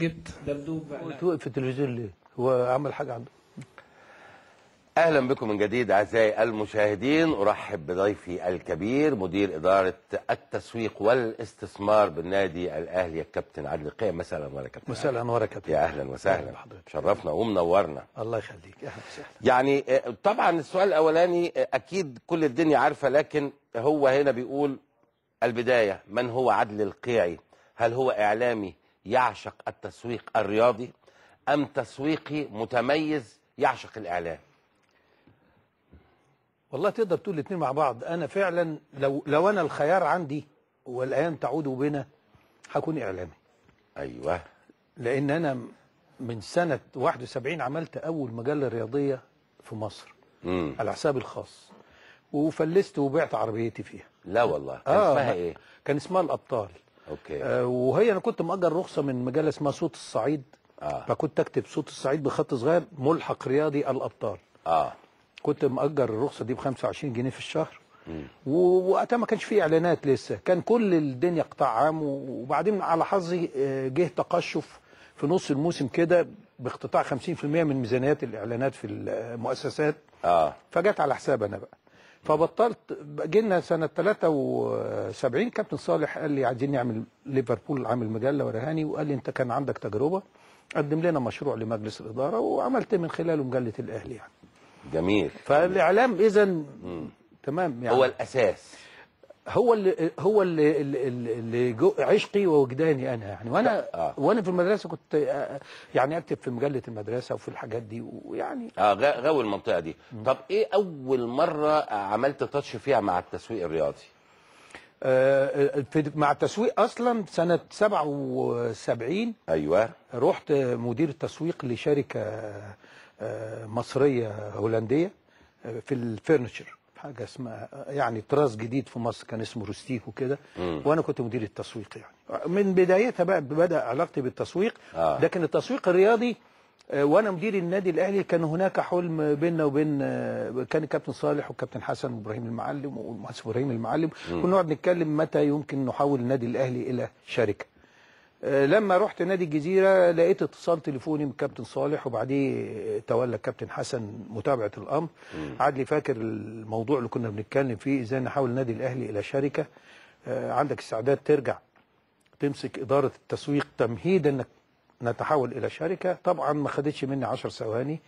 جبت دبدوب وقف في التلفزيون ليه؟ هو عمل حاجه عنده اهلا بكم من جديد اعزائي المشاهدين ارحب بضيفي الكبير مدير اداره التسويق والاستثمار بالنادي الاهلي الكابتن عادل قيم مساء الانوار يا كابتن مساء الانوار يا كابتن يا اهلا وسهلا شرفنا ومنورنا الله يخليك اهلا وسهلا يعني آه، طبعا السؤال الاولاني آه، اكيد كل الدنيا عارفه لكن هو هنا بيقول البدايه من هو عادل القيعي هل هو اعلامي يعشق التسويق الرياضي أم تسويقي متميز يعشق الإعلام والله تقدر تقول الاثنين مع بعض أنا فعلا لو, لو أنا الخيار عندي والايام تعود بنا هكون إعلامي أيوه لأن أنا من سنة 71 عملت أول مجلة رياضية في مصر مم. على حسابي الخاص وفلست وبعت عربيتي فيها لا والله كان آه اسمها ايه كان اسمها الابطال اوكي آه وهي انا كنت مأجر رخصه من مجله اسمها صوت الصعيد آه. فكنت اكتب صوت الصعيد بخط صغير ملحق رياضي الابطال اه كنت مأجر الرخصه دي ب 25 جنيه في الشهر ووقتها ما كانش في اعلانات لسه كان كل الدنيا قطاع عام وبعدين على حظي آه، جه تقشف في نص الموسم كده باقتطاع 50% من ميزانيات الاعلانات في المؤسسات اه فجت على حساب انا بقى فبطلت جينا سنه 73 كابتن صالح قال لي عايزين نعمل ليفربول عامل مجله ورهاني وقال لي انت كان عندك تجربه قدم لنا مشروع لمجلس الاداره وعملت من خلاله مجله الاهلي يعني جميل فالاعلام اذا تمام يعني هو الاساس هو اللي هو اللي اللي جو عشقي ووجداني انا يعني وانا آه. وانا في المدرسه كنت آه، يعني اكتب في مجله المدرسه وفي الحاجات دي ويعني اه غاوي المنطقه دي م. طب ايه اول مره عملت تاتش فيها مع التسويق الرياضي آه, آه، مع التسويق اصلا سنه 77 ايوه رحت مدير التسويق لشركه آه، مصريه هولنديه في الفرنتشر حاجه اسمها يعني طراز جديد في مصر كان اسمه روستيك وكده وانا كنت مدير التسويق يعني من بدايتها بقى بدا علاقتي بالتسويق آه. لكن التسويق الرياضي آه، وانا مدير النادي الاهلي كان هناك حلم بيننا وبين آه، كان الكابتن صالح والكابتن حسن وابراهيم المعلم والمهندس ابراهيم المعلم كنا نقعد نتكلم متى يمكن نحول النادي الاهلي الى شركه آه، لما رحت نادي الجزيرة لقيت اتصال تليفوني من كابتن صالح وبعديه تولى الكابتن حسن متابعة الأمر عادلي فاكر الموضوع اللي كنا بنتكلم فيه إزاي نحول النادي الأهلي إلى شركة آه، عندك استعداد ترجع تمسك إدارة التسويق تمهيدا إنك نتحول إلى شركة طبعا ما خدتش مني 10 ثواني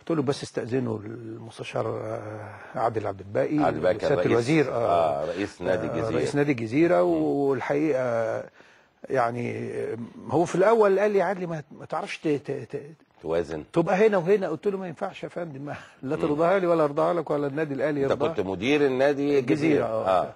قلت له بس استأذنه المستشار آه، عادل عبد الباقي عبد الباقي الوزير آه رئيس نادي الجزيرة رئيس نادي الجزيرة والحقيقة يعني هو في الاول قال لي عدلي ما تعرفش توازن تبقى هنا وهنا قلت له ما ينفعش يا فندم لا ترضاها لي ولا ارضاها لك ولا النادي الاهلي يرضاها انت كنت مدير النادي الجزيره اه, آه.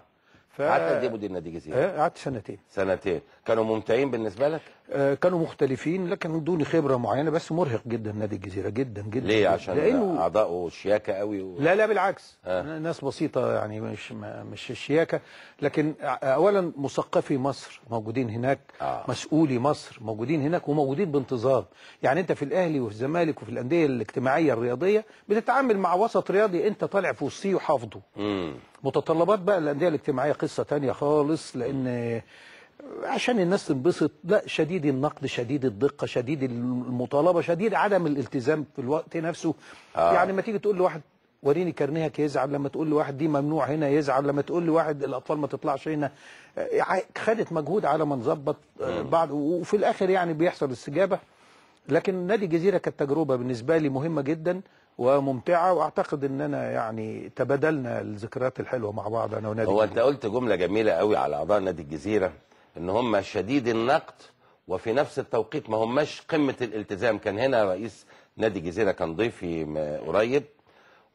قعدت قد ايه مدير نادي ايه قعدت سنتين سنتين كانوا ممتعين بالنسبه لك؟ آه كانوا مختلفين لكن دوني خبره معينه بس مرهق جدا نادي الجزيره جدا جدا ليه عشان لانه اعضائه شياكه قوي و... لا لا بالعكس آه. ناس بسيطه يعني مش مش الشياكه لكن اولا مثقفي مصر موجودين هناك آه. مسؤولي مصر موجودين هناك وموجودين بانتظام يعني انت في الاهلي وفي الزمالك وفي الانديه الاجتماعيه الرياضيه بتتعامل مع وسط رياضي انت طالع في وسطيه وحافظه متطلبات بقى الانديه الاجتماعيه قصه تانية خالص لان عشان الناس تنبسط لا شديد النقد شديد الدقه شديد المطالبه شديد عدم الالتزام في الوقت نفسه آه. يعني ما تيجي تقول لواحد وريني كرنيهك يزعل لما تقول لواحد دي ممنوع هنا يزعل لما تقول لواحد الاطفال ما تطلعش هنا آه، خدت مجهود على ما نظبط آه، بعض وفي الاخر يعني بيحصل استجابه لكن نادي الجزيره كانت تجربه بالنسبه لي مهمه جدا وممتعه واعتقد اننا يعني تبادلنا الذكريات الحلوه مع بعض انا ونادي هو انت قلت جمله جميله قوي على اعضاء نادي الجزيره ان هم شديد النقد وفي نفس التوقيت ما هماش قمه الالتزام كان هنا رئيس نادي الجزيره كان ضيفي قريب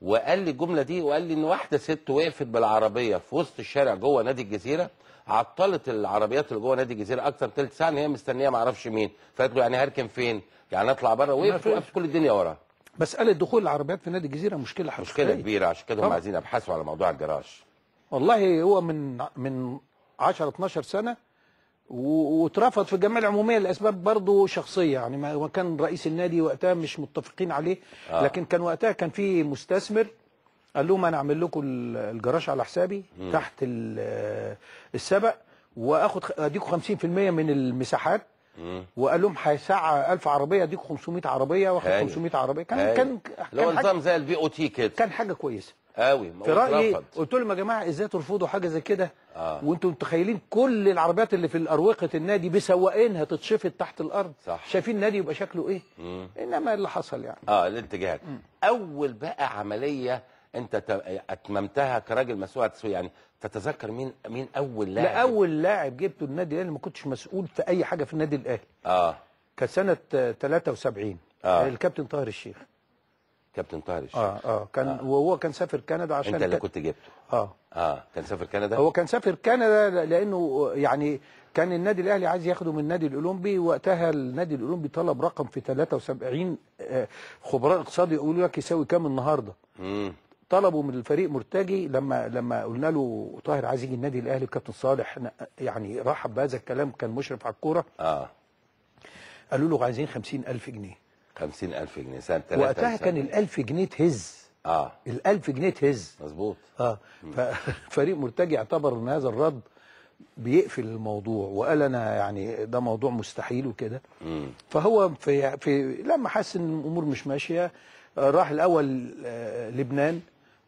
وقال لي الجمله دي وقال لي ان واحده ست وقفت بالعربيه في وسط الشارع جوه نادي الجزيره عطلت العربيات اللي جوه نادي الجزيره اكثر ثلث ساعه ان هي مستنيه ما اعرفش مين فقالت له يعني هركن فين يعني اطلع بره وقفت وقفت كل الدنيا وراها مساله دخول العربيات في نادي الجزيره مشكله حقيقيه مشكله كبيره عشان كده هم عايزين يبحثوا على موضوع الجراج والله هو من من 10 12 سنه واترفض في الجمعيه العموميه لاسباب برضه شخصيه يعني ما كان رئيس النادي وقتها مش متفقين عليه آه. لكن كان وقتها كان في مستثمر قال لهم انا اعمل لكم الجراج على حسابي م. تحت السبق واخد اديكم 50% من المساحات وقال لهم هيسعى 1000 عربيه اديك 500 عربيه واخد 500 عربيه كان هاي. كان اللي هو نظام زي البي او تي كده كان حاجه كويسه قوي في رايي قلت لهم يا جماعه ازاي ترفضوا حاجه زي كده آه. وانتم متخيلين كل العربيات اللي في اروقه النادي بسواقينها تتشفط تحت الارض صح. شايفين النادي يبقى شكله ايه مم. انما اللي حصل يعني اه الاتجاهات اول بقى عمليه انت اتممتها كراجل مسؤول عن التسويق يعني تتذكر مين مين اول لاعب لا اول لاعب جبته النادي الاهلي ما كنتش مسؤول في اي حاجه في النادي الاهلي اه كسنه 73 آه. الكابتن طاهر الشيخ كابتن طاهر الشيخ اه اه كان آه. وهو كان سافر كندا عشان انت اللي كنت جبته اه اه كان سافر كندا هو كان سافر كندا لانه يعني كان النادي الاهلي عايز ياخده من النادي الاولمبي وقتها النادي الاولمبي طلب رقم في 73 آه، خبراء اقتصاد يقولوا لك يساوي كام النهارده امم طلبوا من الفريق مرتجي لما لما قلنا له طاهر عايز يجي النادي الاهلي الكابتن صالح يعني رحب بهذا الكلام كان مشرف على الكوره اه قالوا له عايزين 50000 جنيه 50000 جنيه سنه 3 وقتها كان ال 1000 جنيه تهز اه ال 1000 جنيه تهز مظبوط اه ففريق مرتجي اعتبر ان هذا الرد بيقفل الموضوع وقال انا يعني ده موضوع مستحيل وكده فهو في, في لما حس ان الامور مش ماشيه راح الاول آه، لبنان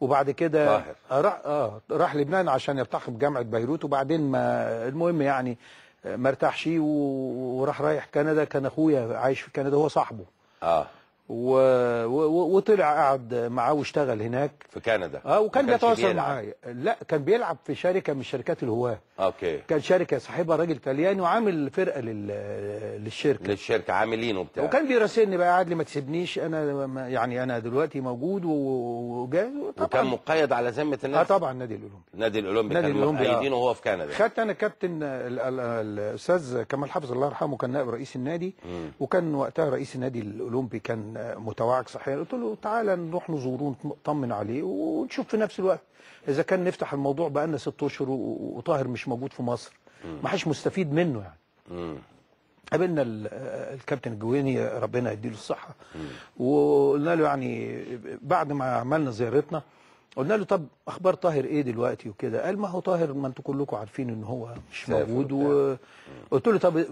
وبعد كده طاهر. راح اه راح لبنان عشان يلتحق بجامعه بيروت وبعدين ما المهم يعني ما ارتاحش وراح رايح كندا كان اخويا عايش في كندا هو صاحبه اه و... و... وطلع قعد معاه واشتغل هناك في كندا اه وكان بيتواصل معايا لا كان بيلعب في شركه من شركات الهواه اوكي كان شركه صاحبها راجل طلياني وعامل فرقه لل... للشركه للشركه عاملين وبتاع وكان بيراسلني بقى قعد لي ما تسيبنيش انا يعني انا دلوقتي موجود و... وجاي وكان مقيد على ذمه النادي اه طبعا النادي الاولمبي النادي الاولمبي كان آه. مقيدين وهو في كندا خدت انا كابتن الاستاذ كمال حافظ الله يرحمه كان نائب رئيس النادي مم. وكان وقتها رئيس النادي الاولمبي كان متوعك صحيا قلت له تعالى نروح نزوره نطمن عليه ونشوف في نفس الوقت اذا كان نفتح الموضوع بقى لنا ست اشهر وطاهر مش موجود في مصر ما حدش مستفيد منه يعني قابلنا الكابتن الجويني ربنا يديله الصحه وقلنا له يعني بعد ما عملنا زيارتنا قلنا له طب اخبار طاهر ايه دلوقتي وكده قال ما هو طاهر ما انتوا كلكم عارفين ان هو مش موجود وقلت له طب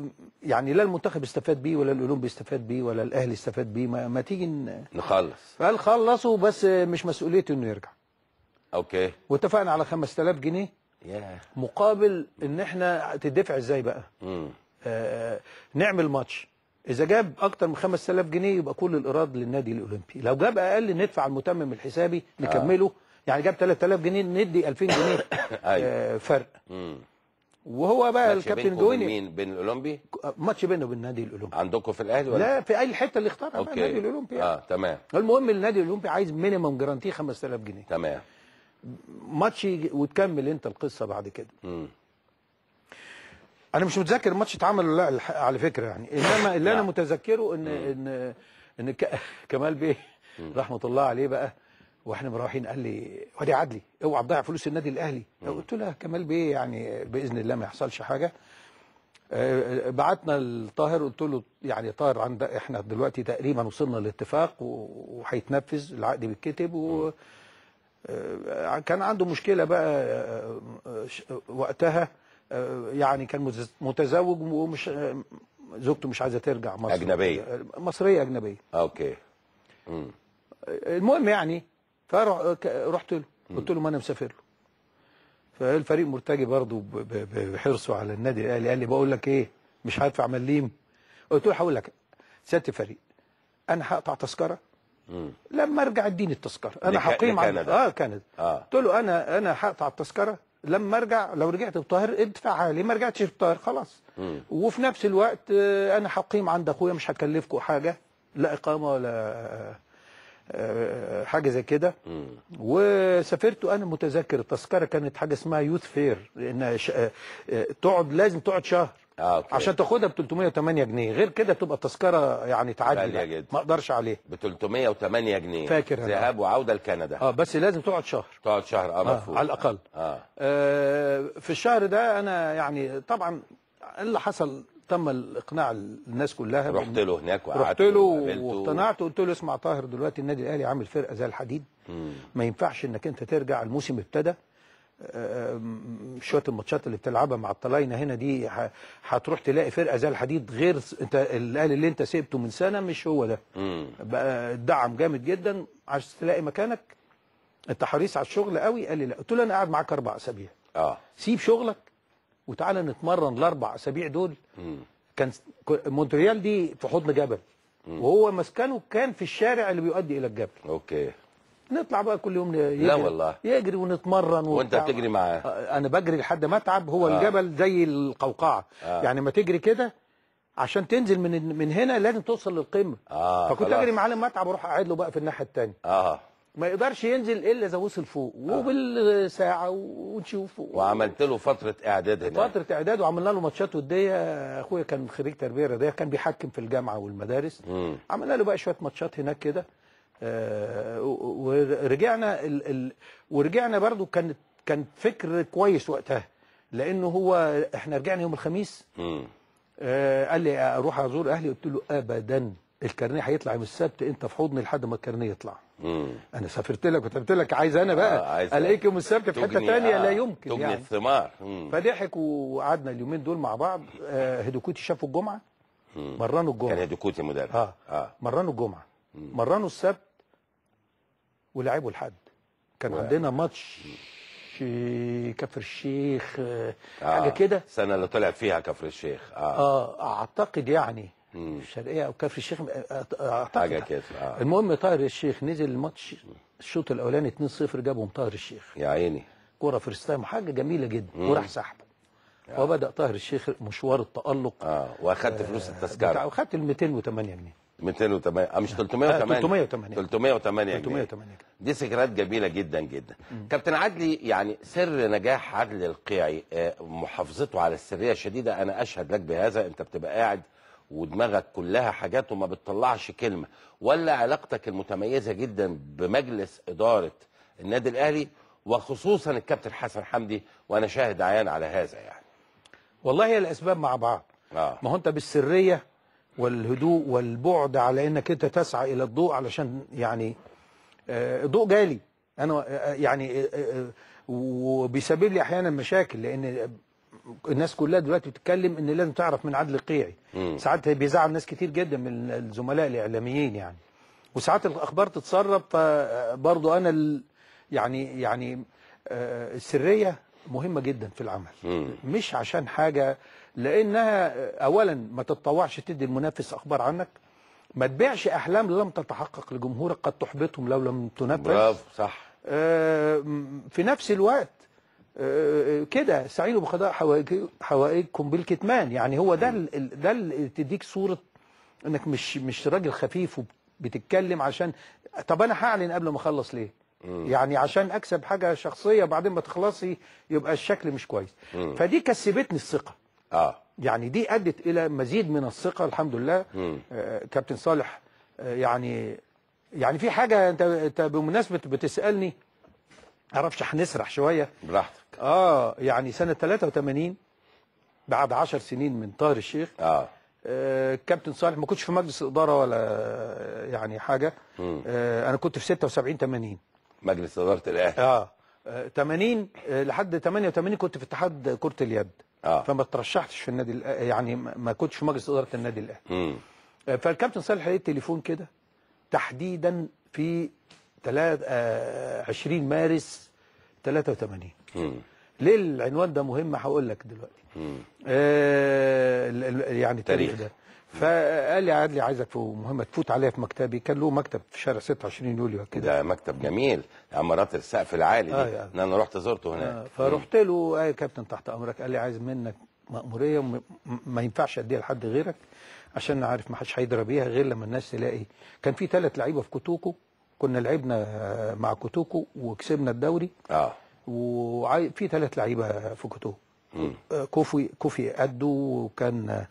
يعني لا المنتخب استفاد بيه ولا الاولمبي استفاد بيه ولا الاهلي استفاد بيه ما, ما تيجي ن... نخلص قال خلصوا بس مش مسؤوليته انه يرجع اوكي واتفقنا على 5000 جنيه yeah. مقابل ان احنا تدفع ازاي بقى امم آه نعمل ماتش اذا جاب اكتر من 5000 جنيه يبقى كل الايراد للنادي الاولمبي لو جاب اقل ندفع المتمم الحسابي آه. نكمله آه. يعني جاب 3000 جنيه ندي 2000 جنيه آه أيوه. فرق mm. وهو بقى الكابتن جويني مين بين الاولمبي آه، ماتش بينه وبين النادي الاولمبي عندكم في الاهلي ولا لا في اي حته اللي اختارها النادي الاولمبي يعني. اه تمام المهم النادي الاولمبي عايز مينيمم جرانتي 5000 جنيه تمام ماتش وتكمل انت القصه بعد كده مم. انا مش متذكر الماتش اتعمل ولا لا على فكره يعني انما اللي انا متذكره ان ان ان كمال بيه رحمه الله عليه بقى واحنا مروحين قال لي وادي عدلي اوعى تضيع فلوس النادي الاهلي قلت له كمال بيه يعني باذن الله ما يحصلش حاجه آه، بعتنا لطاهر قلت له يعني طاهر عند احنا دلوقتي تقريبا وصلنا لاتفاق وهيتنفذ العقد بيتكتب و... آه، كان عنده مشكلة بقى آه، آه، وقتها يعني كان متزوج ومش زوجته مش عايزة ترجع مصر أجنبية مصرية أجنبية أوكي مم. المهم يعني فرحت له قلت له ما أنا مسافر له فالفريق مرتجي برضه بحرصه على النادي الاهلي قال لي بقول لك ايه مش هدفع مليم قلت له هقول لك سياده الفريق انا هقطع تذكره لما ارجع اديني التذكره انا حقيم على اه كندا آه. قلت له انا انا هقطع التذكره لما ارجع لو رجعت بطاهر ادفعها لي ما رجعتش بطاهر خلاص مم. وفي نفس الوقت آه، انا حقيم عند اخويا مش هكلفكم حاجه لا اقامه ولا آه، آه، حاجه زي كده وسافرت وانا متذكر التذكره كانت حاجه اسمها يوث فير لان تقعد لازم تقعد شهر آه، أوكي. عشان تاخدها ب 308 جنيه غير كده تبقى التذكره يعني تعدي يعني. ما اقدرش عليها ب 308 جنيه فاكر ذهاب وعوده لكندا اه بس لازم تقعد شهر تقعد شهر اه, آه على الاقل آه. آه في الشهر ده انا يعني طبعا اللي حصل تم الاقناع الناس كلها رحت له هناك وقعدت رحت له واقتنعت وقلت له اسمع طاهر دلوقتي النادي الاهلي عامل فرقه زي الحديد مم. ما ينفعش انك انت ترجع الموسم ابتدى شويه الماتشات اللي بتلعبها مع الطلاينه هنا دي هتروح تلاقي فرقه زي الحديد غير انت الاهلي اللي, انت سيبته من سنه مش هو ده بقى الدعم جامد جدا عشان تلاقي مكانك انت حريص على الشغل قوي قال لي لا قلت له انا قاعد معاك اربع اسابيع اه سيب شغلك وتعالى نتمرن الاربع اسابيع دول مم. كان مونتريال دي في حضن جبل مم. وهو مسكنه كان في الشارع اللي بيؤدي الى الجبل اوكي نطلع بقى كل يوم يجري لا والله يجري ونتمرن وانت بتجري معاه آه، انا بجري لحد ما اتعب هو آه. الجبل زي القوقعه آه. يعني ما تجري كده عشان تنزل من من هنا لازم توصل للقمه آه فكنت خلاص. اجري معاه لما اتعب اروح اقعد له بقى في الناحيه الثانيه اه ما يقدرش ينزل الا اذا وصل فوق آه. وبالساعه ونشوف وعملت له فتره اعداد هنا فتره اعداد وعملنا له ماتشات وديه اخويا كان خريج تربيه رياضيه كان بيحكم في الجامعه والمدارس عملنا له بقى شويه ماتشات هناك كده آه، ورجعنا ورجعنا برضو كانت كان فكر كويس وقتها لانه هو احنا رجعنا يوم الخميس آه، قال لي اروح ازور اهلي قلت له ابدا الكارنيه هيطلع يوم السبت انت في حضني لحد ما الكارنيه يطلع مم. انا سافرت لك وكتبت لك عايز انا بقى آه الاقيك يوم السبت في حته ثانيه آه لا يمكن تجني يعني الثمار فضحك وقعدنا اليومين دول مع بعض آه، هدوكوتي شافوا الجمعه مرنوا الجمعه كان هدوكوتي مدرب اه, آه. مرنوا الجمعه مرنوا السبت ولعبوا لحد كان عندنا آه، ماتش آه، كفر الشيخ آه،, آه حاجه كده السنه اللي طلع فيها كفر الشيخ اه, آه اعتقد يعني مم. الشرقيه او كفر الشيخ اعتقد حاجه كده آه. المهم طاهر الشيخ نزل الماتش الشوط الاولاني 2-0 جابهم طاهر الشيخ يا عيني كوره فيرست تايم حاجه جميله جدا وراح سحب وبدا طاهر الشيخ مشوار التالق اه واخدت فلوس التذكره واخدت ال 208 جنيه 208 آه، مش 308 308 308 308 دي سكرات جميله جدا جدا كابتن عدلي يعني سر نجاح عدلي القيعي آه، محافظته على السريه الشديده انا اشهد لك بهذا انت بتبقى قاعد ودماغك كلها حاجات وما بتطلعش كلمه ولا علاقتك المتميزه جدا بمجلس اداره النادي الاهلي وخصوصا الكابتن حسن حمدي وانا شاهد عيان على هذا يعني والله هي الاسباب مع بعض آه. ما هو انت بالسريه والهدوء والبعد على انك انت تسعى الى الضوء علشان يعني آه، الضوء جالي انا آه، آه، يعني وبيسبب لي احيانا مشاكل لان الناس كلها دلوقتي بتتكلم ان لازم تعرف من عدل القيعي ساعات بيزعل ناس كتير جدا من الزملاء الاعلاميين يعني وساعات الاخبار تتسرب فبرضه انا يعني يعني السريه مهمه جدا في العمل مش عشان حاجه لانها اولا ما تتطوعش تدي المنافس اخبار عنك ما تبيعش احلام لم تتحقق لجمهورك قد تحبطهم لو لم تنفذ برافو صح آه في نفس الوقت آه, آه، كده سعيدوا بقضاء حوائجكم بالكتمان يعني هو ده ده اللي تديك صوره انك مش مش راجل خفيف وبتتكلم عشان طب انا هعلن قبل ما اخلص ليه؟ يعني عشان اكسب حاجه شخصيه بعدين ما تخلصي يبقى الشكل مش كويس فدي كسبتني الثقه اه يعني دي ادت الى مزيد من الثقه الحمد لله آه كابتن صالح آه يعني يعني في حاجه انت انت بمناسبه بتسالني معرفش هنسرح شويه براحتك اه يعني سنه 83 بعد 10 سنين من طاهر الشيخ اه, آه كابتن صالح ما كنتش في مجلس اداره ولا آه، يعني حاجه مم. آه انا كنت في 76 80 مجلس اداره الاهلي اه 80 آه، آه، لحد 88 كنت في اتحاد كره اليد آه. فما ترشحتش في النادي يعني ما كنتش في مجلس اداره النادي الاهلي آه، فالكابتن صالح لقيت تليفون كده تحديدا في 3 20 آه، مارس 83 ليه العنوان ده مهم هقول لك دلوقتي آه يعني التاريخ ده فقال لي عادلي عايزك في مهمه تفوت عليا في مكتبي كان له مكتب في شارع 26 يوليو كده ده مكتب جميل عمارات السقف العالي دي آه يعني. انا رحت زرته هناك آه فرحت له آه يا كابتن تحت امرك قال لي عايز منك مأمورية ما ينفعش اديها لحد غيرك عشان انا عارف ما حدش هيضرب بيها غير لما الناس تلاقي كان في ثلاث لعيبه في كوتوكو كنا لعبنا مع كوتوكو وكسبنا الدوري اه وفي ثلاث لعيبه في كوتوكو آه، كوفي كوفي ادو وكان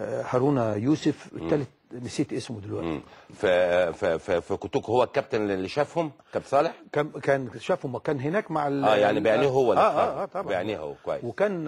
هارونا يوسف الثالث نسيت اسمه دلوقتي ف كتوك هو الكابتن اللي شافهم كابتن صالح كان كان شافهم وكان هناك مع اه يعني بعينيه هو اه اه, آه طبعا بعينيه هو كويس وكان